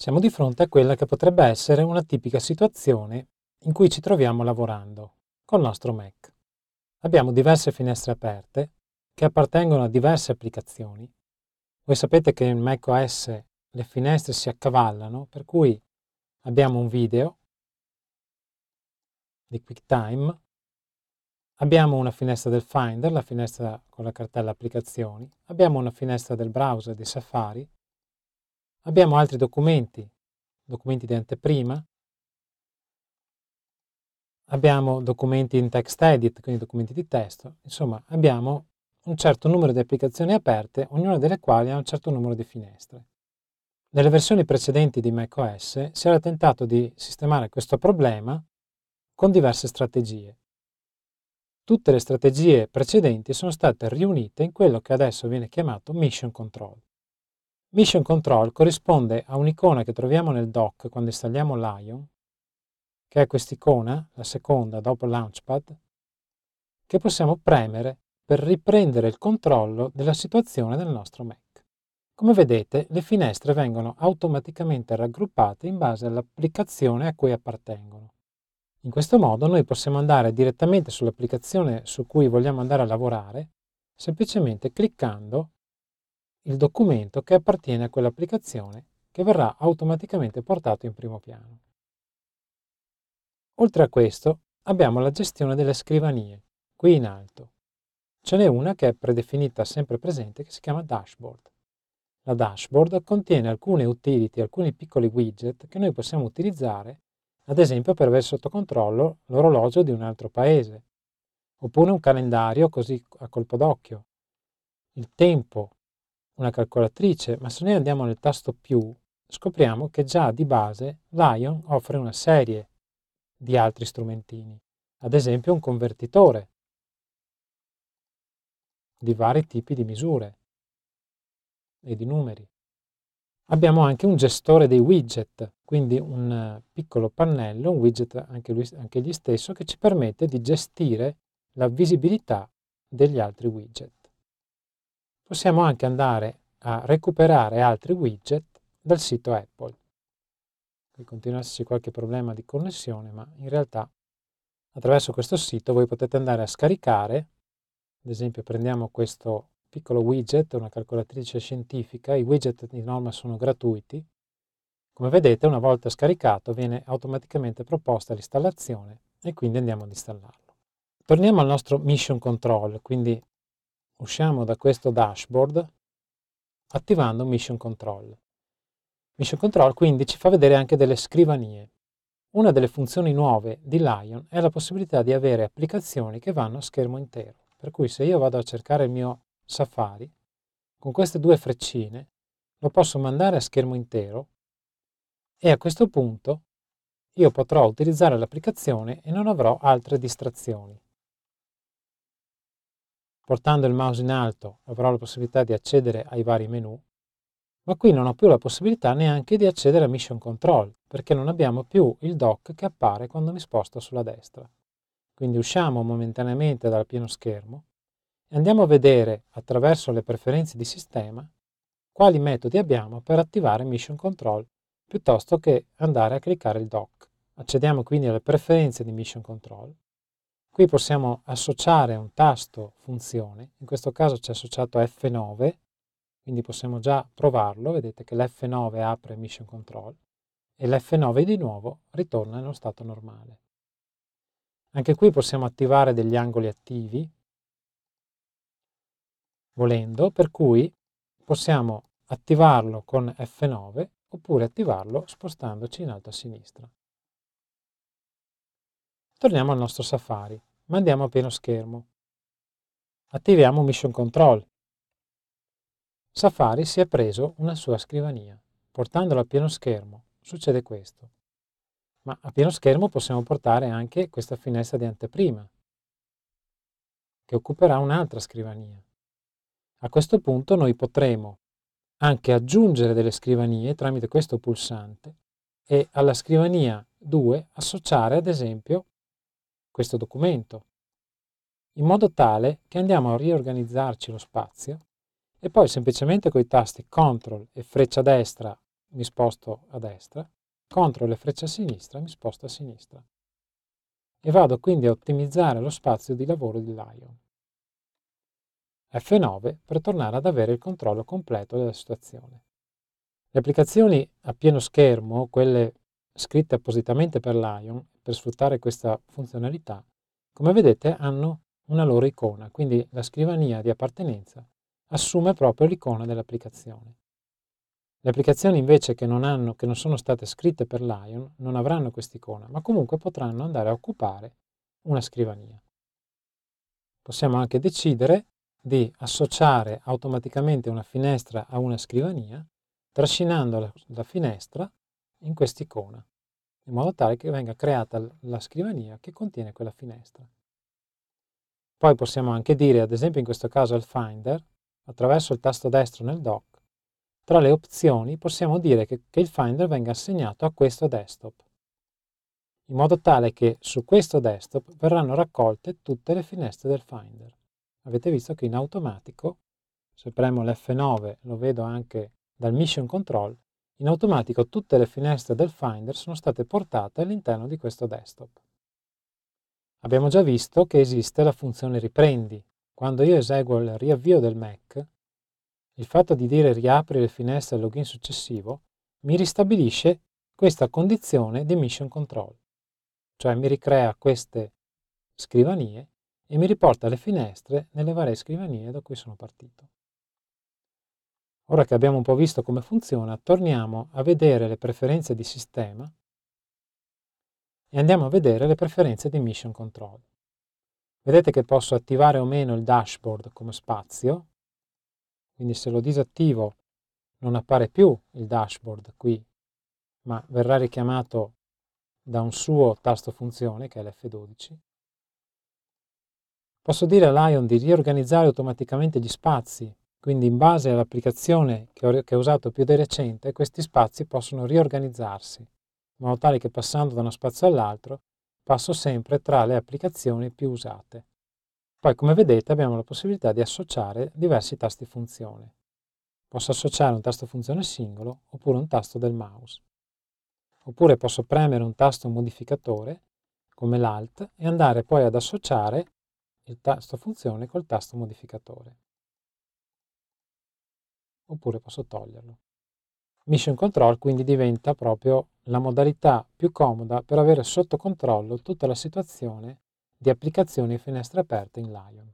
Siamo di fronte a quella che potrebbe essere una tipica situazione in cui ci troviamo lavorando col nostro Mac. Abbiamo diverse finestre aperte che appartengono a diverse applicazioni. Voi sapete che in macOS le finestre si accavallano, per cui abbiamo un video di QuickTime, abbiamo una finestra del Finder, la finestra con la cartella applicazioni, abbiamo una finestra del browser di Safari, Abbiamo altri documenti, documenti di anteprima, abbiamo documenti in text edit, quindi documenti di testo, insomma abbiamo un certo numero di applicazioni aperte, ognuna delle quali ha un certo numero di finestre. Nelle versioni precedenti di macOS si era tentato di sistemare questo problema con diverse strategie. Tutte le strategie precedenti sono state riunite in quello che adesso viene chiamato Mission Control. Mission Control corrisponde a un'icona che troviamo nel dock quando installiamo Lion, che è quest'icona, la seconda dopo Launchpad, che possiamo premere per riprendere il controllo della situazione del nostro Mac. Come vedete, le finestre vengono automaticamente raggruppate in base all'applicazione a cui appartengono. In questo modo noi possiamo andare direttamente sull'applicazione su cui vogliamo andare a lavorare semplicemente cliccando il documento che appartiene a quell'applicazione che verrà automaticamente portato in primo piano. Oltre a questo abbiamo la gestione delle scrivanie, qui in alto. Ce n'è una che è predefinita sempre presente che si chiama dashboard. La dashboard contiene alcune utility, alcuni piccoli widget che noi possiamo utilizzare, ad esempio per avere sotto controllo l'orologio di un altro paese, oppure un calendario così a colpo d'occhio, il tempo una calcolatrice, ma se noi andiamo nel tasto più, scopriamo che già di base Lion offre una serie di altri strumentini, ad esempio un convertitore di vari tipi di misure e di numeri. Abbiamo anche un gestore dei widget, quindi un eh, piccolo pannello, un widget anche, lui, anche gli stesso, che ci permette di gestire la visibilità degli altri widget possiamo anche andare a recuperare altri widget dal sito Apple. Qui continua esserci qualche problema di connessione, ma in realtà attraverso questo sito voi potete andare a scaricare, ad esempio prendiamo questo piccolo widget, una calcolatrice scientifica, i widget di norma sono gratuiti, come vedete una volta scaricato viene automaticamente proposta l'installazione e quindi andiamo ad installarlo. Torniamo al nostro mission control, quindi usciamo da questo dashboard attivando Mission Control. Mission Control quindi ci fa vedere anche delle scrivanie. Una delle funzioni nuove di Lion è la possibilità di avere applicazioni che vanno a schermo intero. Per cui se io vado a cercare il mio Safari, con queste due freccine lo posso mandare a schermo intero e a questo punto io potrò utilizzare l'applicazione e non avrò altre distrazioni portando il mouse in alto avrò la possibilità di accedere ai vari menu, ma qui non ho più la possibilità neanche di accedere a Mission Control, perché non abbiamo più il dock che appare quando mi sposto sulla destra. Quindi usciamo momentaneamente dal pieno schermo e andiamo a vedere, attraverso le preferenze di sistema, quali metodi abbiamo per attivare Mission Control piuttosto che andare a cliccare il dock. Accediamo quindi alle preferenze di Mission Control Qui possiamo associare un tasto funzione, in questo caso c'è associato F9, quindi possiamo già provarlo, vedete che l'F9 apre Mission Control e l'F9 di nuovo ritorna nello stato normale. Anche qui possiamo attivare degli angoli attivi, volendo, per cui possiamo attivarlo con F9 oppure attivarlo spostandoci in alto a sinistra. Torniamo al nostro Safari ma andiamo a pieno schermo. Attiviamo Mission Control. Safari si è preso una sua scrivania. Portandola a pieno schermo succede questo. Ma a pieno schermo possiamo portare anche questa finestra di anteprima, che occuperà un'altra scrivania. A questo punto noi potremo anche aggiungere delle scrivanie tramite questo pulsante e alla scrivania 2 associare ad esempio questo documento, in modo tale che andiamo a riorganizzarci lo spazio e poi semplicemente con i tasti CTRL e freccia destra mi sposto a destra, CTRL e freccia sinistra mi sposto a sinistra. E vado quindi a ottimizzare lo spazio di lavoro di Lion. F9 per tornare ad avere il controllo completo della situazione. Le applicazioni a pieno schermo, quelle scritte appositamente per Lion, per sfruttare questa funzionalità, come vedete hanno una loro icona, quindi la scrivania di appartenenza assume proprio l'icona dell'applicazione. Le applicazioni invece che non, hanno, che non sono state scritte per Lion non avranno quest'icona, ma comunque potranno andare a occupare una scrivania. Possiamo anche decidere di associare automaticamente una finestra a una scrivania trascinando la, la finestra in quest'icona in modo tale che venga creata la scrivania che contiene quella finestra. Poi possiamo anche dire, ad esempio in questo caso al Finder, attraverso il tasto destro nel dock, tra le opzioni possiamo dire che, che, il Finder venga assegnato a questo desktop, in modo tale che su questo desktop verranno raccolte tutte le finestre del Finder. Avete visto che in automatico, se premo l'F9 lo vedo anche dal Mission Control, in automatico tutte le finestre del Finder sono state portate all'interno di questo desktop. Abbiamo già visto che esiste la funzione riprendi. Quando io eseguo il riavvio del Mac, il fatto di dire riapri le finestre al login successivo mi ristabilisce questa condizione di mission control, cioè mi ricrea queste scrivanie e mi riporta le finestre nelle varie scrivanie da cui sono partito. Ora che abbiamo un po' visto come funziona, torniamo a vedere le preferenze di sistema e andiamo a vedere le preferenze di Mission Control. Vedete che posso attivare o meno il dashboard come spazio, quindi se lo disattivo non appare più il dashboard qui, ma verrà richiamato da un suo tasto funzione, che è l'F12. Posso dire a Lion di riorganizzare automaticamente gli spazi quindi in base all'applicazione che ho, che ho usato più di recente, questi spazi possono riorganizzarsi, in modo tale che passando da uno spazio all'altro passo sempre tra le applicazioni più usate. Poi come vedete abbiamo la possibilità di associare diversi tasti funzione. Posso associare un tasto funzione singolo oppure un tasto del mouse. Oppure posso premere un tasto modificatore come l'Alt e andare poi ad associare il tasto funzione col tasto modificatore oppure posso toglierlo. Mission Control quindi diventa proprio la modalità più comoda per avere sotto controllo tutta la situazione di applicazioni e finestre aperte in Lion.